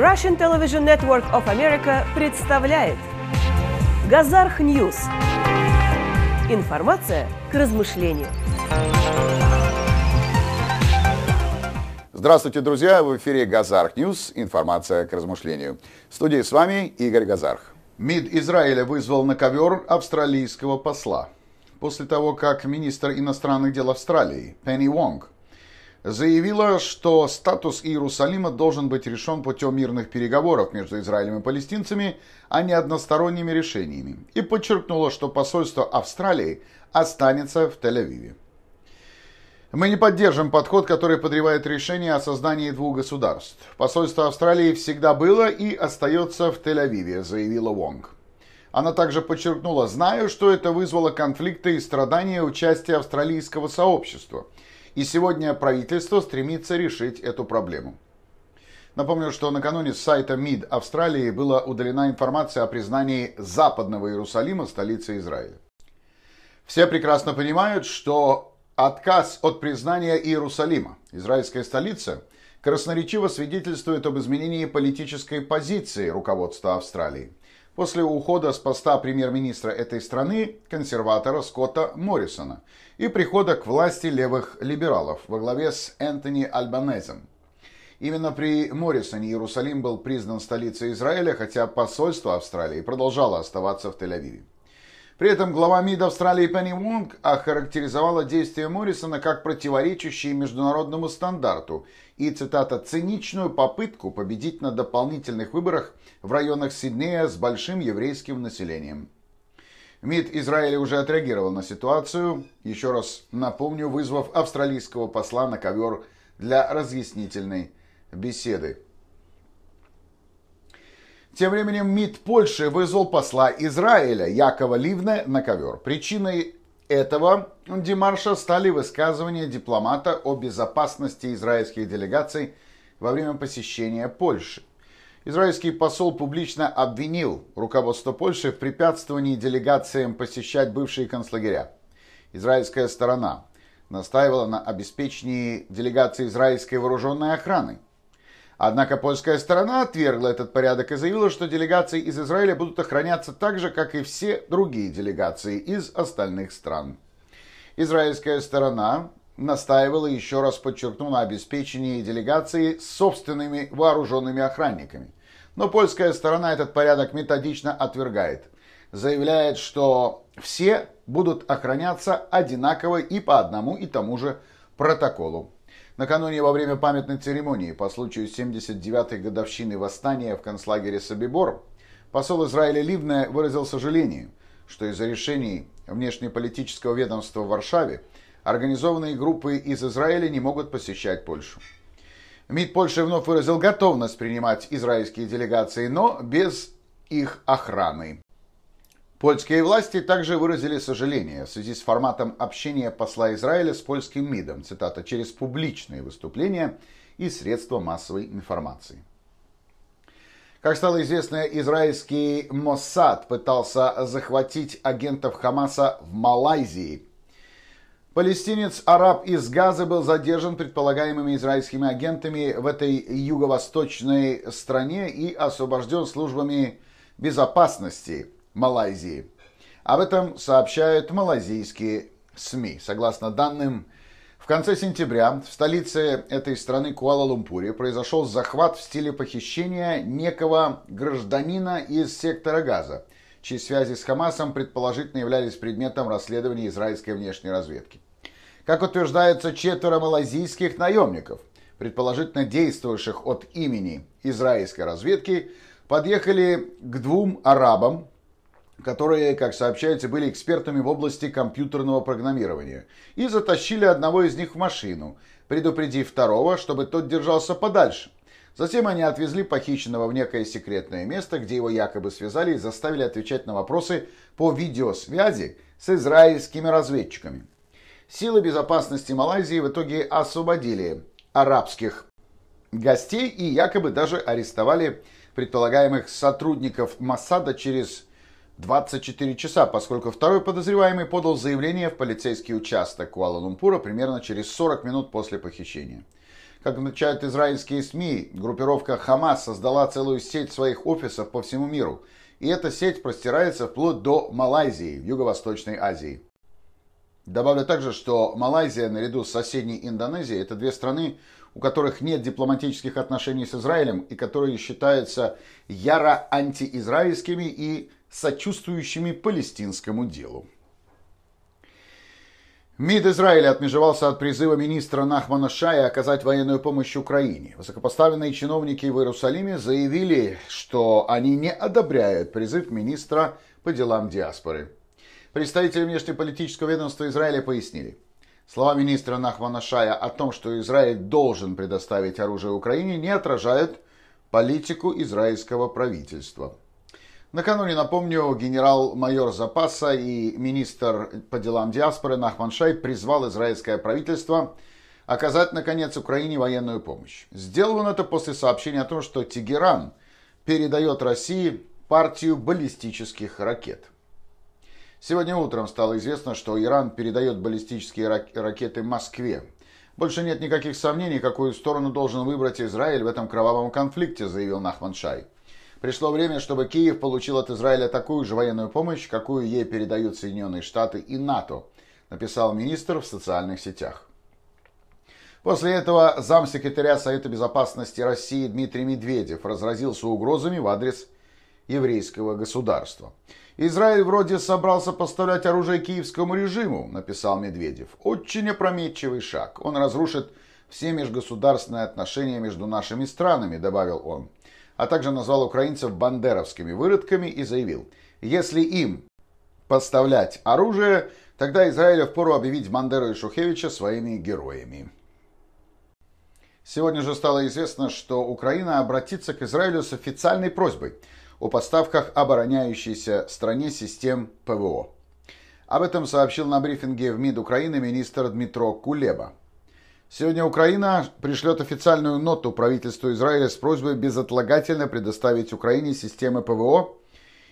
Russian Television Network of America представляет Газарх Ньюс. Информация к размышлению. Здравствуйте, друзья! В эфире Газарх Ньюс. Информация к размышлению. В студии с вами Игорь Газарх. МИД Израиля вызвал на ковер австралийского посла. После того, как министр иностранных дел Австралии Пенни Вонг заявила, что статус Иерусалима должен быть решен путем мирных переговоров между Израилем и палестинцами, а не односторонними решениями, и подчеркнула, что посольство Австралии останется в Тель-Авиве. Мы не поддержим подход, который подрывает решение о создании двух государств. Посольство Австралии всегда было и остается в Тель-Авиве, заявила Вонг. Она также подчеркнула, знаю, что это вызвало конфликты и страдания участия австралийского сообщества – и сегодня правительство стремится решить эту проблему. Напомню, что накануне с сайта МИД Австралии была удалена информация о признании Западного Иерусалима столицей Израиля. Все прекрасно понимают, что отказ от признания Иерусалима, израильской столицы, красноречиво свидетельствует об изменении политической позиции руководства Австралии после ухода с поста премьер-министра этой страны консерватора Скотта Моррисона и прихода к власти левых либералов во главе с Энтони Альбанезом. Именно при Моррисоне Иерусалим был признан столицей Израиля, хотя посольство Австралии продолжало оставаться в Тель-Авиве. При этом глава МИД Австралии Пенни Уонг охарактеризовала действия Моррисона как противоречащие международному стандарту и, цитата, «циничную попытку победить на дополнительных выборах в районах Сиднея с большим еврейским населением». МИД Израиля уже отреагировал на ситуацию, еще раз напомню, вызвав австралийского посла на ковер для разъяснительной беседы. Тем временем МИД Польши вызвал посла Израиля Якова Ливне на ковер. Причиной этого демарша стали высказывания дипломата о безопасности израильских делегаций во время посещения Польши. Израильский посол публично обвинил руководство Польши в препятствовании делегациям посещать бывшие концлагеря. Израильская сторона настаивала на обеспечении делегации израильской вооруженной охраны, Однако польская сторона отвергла этот порядок и заявила, что делегации из Израиля будут охраняться так же, как и все другие делегации из остальных стран. Израильская сторона настаивала еще раз подчеркнула, на обеспечении делегации собственными вооруженными охранниками. Но польская сторона этот порядок методично отвергает. Заявляет, что все будут охраняться одинаково и по одному и тому же протоколу. Накануне во время памятной церемонии по случаю 79-й годовщины восстания в концлагере Собибор посол Израиля Ливная выразил сожаление, что из-за решений внешнеполитического ведомства в Варшаве организованные группы из Израиля не могут посещать Польшу. МИД Польши вновь выразил готовность принимать израильские делегации, но без их охраны. Польские власти также выразили сожаление в связи с форматом общения посла Израиля с польским МИДом, цитата, через публичные выступления и средства массовой информации. Как стало известно, израильский Моссад пытался захватить агентов Хамаса в Малайзии. Палестинец-араб из Газы, был задержан предполагаемыми израильскими агентами в этой юго-восточной стране и освобожден службами безопасности – Малайзии. Об этом сообщают малайзийские СМИ. Согласно данным, в конце сентября в столице этой страны Куала-Лумпуре произошел захват в стиле похищения некого гражданина из сектора газа, чьи связи с Хамасом предположительно являлись предметом расследования израильской внешней разведки. Как утверждается, четверо малайзийских наемников, предположительно действовавших от имени израильской разведки, подъехали к двум арабам, которые, как сообщается, были экспертами в области компьютерного программирования, и затащили одного из них в машину, предупредив второго, чтобы тот держался подальше. Затем они отвезли похищенного в некое секретное место, где его якобы связали и заставили отвечать на вопросы по видеосвязи с израильскими разведчиками. Силы безопасности Малайзии в итоге освободили арабских гостей и якобы даже арестовали предполагаемых сотрудников Масада через 24 часа, поскольку второй подозреваемый подал заявление в полицейский участок Куала-Лумпура примерно через 40 минут после похищения. Как отмечают израильские СМИ, группировка «Хамас» создала целую сеть своих офисов по всему миру, и эта сеть простирается вплоть до Малайзии в Юго-Восточной Азии. Добавлю также, что Малайзия наряду с соседней Индонезией – это две страны, у которых нет дипломатических отношений с Израилем и которые считаются яро антиизраильскими и сочувствующими палестинскому делу. МИД Израиля отмежевался от призыва министра Нахмана Шая оказать военную помощь Украине. Высокопоставленные чиновники в Иерусалиме заявили, что они не одобряют призыв министра по делам диаспоры. Представители внешнеполитического ведомства Израиля пояснили. Слова министра Нахмана Шая о том, что Израиль должен предоставить оружие Украине, не отражают политику израильского правительства. Накануне, напомню, генерал-майор запаса и министр по делам диаспоры Нахман Шай призвал израильское правительство оказать, наконец, Украине военную помощь. Сделал он это после сообщения о том, что Тегеран передает России партию баллистических ракет. Сегодня утром стало известно, что Иран передает баллистические ракеты Москве. Больше нет никаких сомнений, какую сторону должен выбрать Израиль в этом кровавом конфликте, заявил Нахман Шай. Пришло время, чтобы Киев получил от Израиля такую же военную помощь, какую ей передают Соединенные Штаты и НАТО, написал министр в социальных сетях. После этого замсекретаря Совета Безопасности России Дмитрий Медведев разразился угрозами в адрес еврейского государства. «Израиль вроде собрался поставлять оружие киевскому режиму», – написал Медведев. «Очень опрометчивый шаг. Он разрушит все межгосударственные отношения между нашими странами», – добавил он а также назвал украинцев бандеровскими выродками и заявил, если им поставлять оружие, тогда Израилю впору объявить Бандеру и Шухевича своими героями. Сегодня же стало известно, что Украина обратится к Израилю с официальной просьбой о поставках обороняющейся стране систем ПВО. Об этом сообщил на брифинге в МИД Украины министр Дмитро Кулеба. Сегодня Украина пришлет официальную ноту правительству Израиля с просьбой безотлагательно предоставить Украине системы ПВО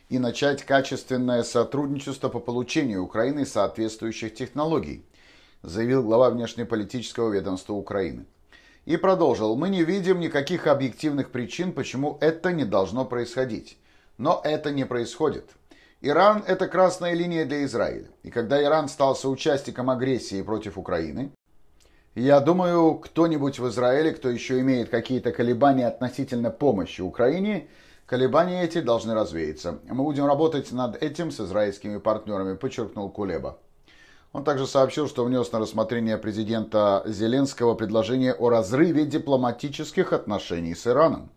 и начать качественное сотрудничество по получению Украины соответствующих технологий, заявил глава внешнеполитического ведомства Украины. И продолжил, мы не видим никаких объективных причин, почему это не должно происходить. Но это не происходит. Иран – это красная линия для Израиля. И когда Иран стал соучастником агрессии против Украины, я думаю, кто-нибудь в Израиле, кто еще имеет какие-то колебания относительно помощи Украине, колебания эти должны развеяться. Мы будем работать над этим с израильскими партнерами, подчеркнул Кулеба. Он также сообщил, что внес на рассмотрение президента Зеленского предложение о разрыве дипломатических отношений с Ираном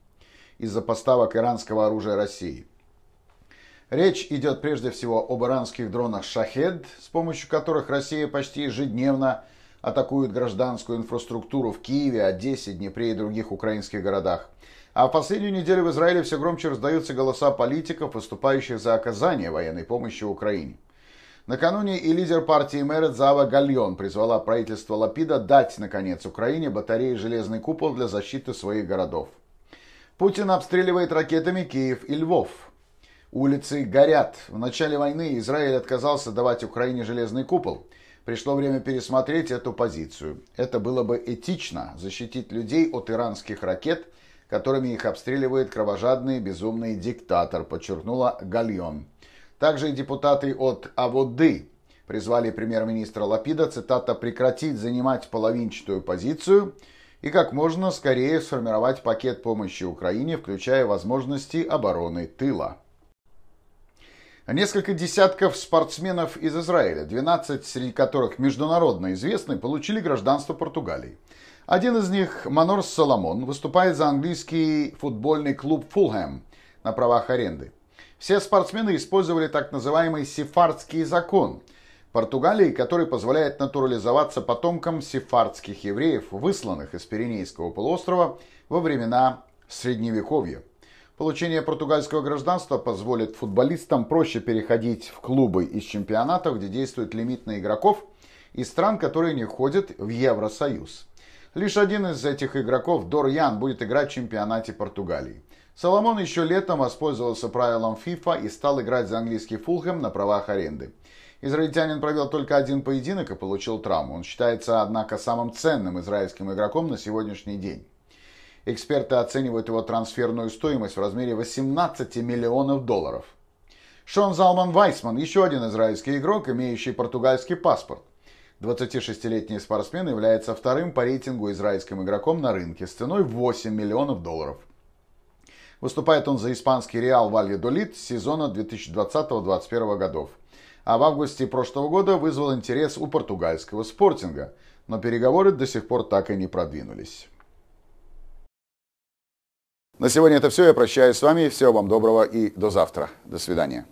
из-за поставок иранского оружия России. Речь идет прежде всего об иранских дронах «Шахед», с помощью которых Россия почти ежедневно атакуют гражданскую инфраструктуру в Киеве, Одессе, Днепре и других украинских городах. А в последнюю неделю в Израиле все громче раздаются голоса политиков, выступающих за оказание военной помощи Украине. Накануне и лидер партии Мерет Зава Гальон призвала правительство Лапида дать, наконец, Украине батареи «Железный купол» для защиты своих городов. Путин обстреливает ракетами Киев и Львов. Улицы горят. В начале войны Израиль отказался давать Украине «Железный купол». Пришло время пересмотреть эту позицию. Это было бы этично защитить людей от иранских ракет, которыми их обстреливает кровожадный безумный диктатор, подчеркнула Гальон. Также и депутаты от Аводы призвали премьер-министра Лапида, цитата, «прекратить занимать половинчатую позицию» и как можно скорее сформировать пакет помощи Украине, включая возможности обороны тыла. А несколько десятков спортсменов из Израиля, 12 среди которых международно известны, получили гражданство Португалии. Один из них, Манор Соломон, выступает за английский футбольный клуб «Фулхэм» на правах аренды. Все спортсмены использовали так называемый «сефардский закон», Португалии, который позволяет натурализоваться потомкам сефардских евреев, высланных из Пиренейского полуострова во времена Средневековья. Получение португальского гражданства позволит футболистам проще переходить в клубы из чемпионатов, где действует лимит на игроков, из стран, которые не входят в Евросоюз. Лишь один из этих игроков, Дор Ян, будет играть в чемпионате Португалии. Соломон еще летом воспользовался правилом FIFA и стал играть за английский Фулхэм на правах аренды. Израильтянин провел только один поединок и получил травму. Он считается, однако, самым ценным израильским игроком на сегодняшний день. Эксперты оценивают его трансферную стоимость в размере 18 миллионов долларов. Шон Залман Вайсман – еще один израильский игрок, имеющий португальский паспорт. 26-летний спортсмен является вторым по рейтингу израильским игроком на рынке с ценой 8 миллионов долларов. Выступает он за испанский Реал Вальедолит с сезона 2020-2021 годов. А в августе прошлого года вызвал интерес у португальского спортинга, но переговоры до сих пор так и не продвинулись. На сегодня это все. Я прощаюсь с вами. Всего вам доброго и до завтра. До свидания.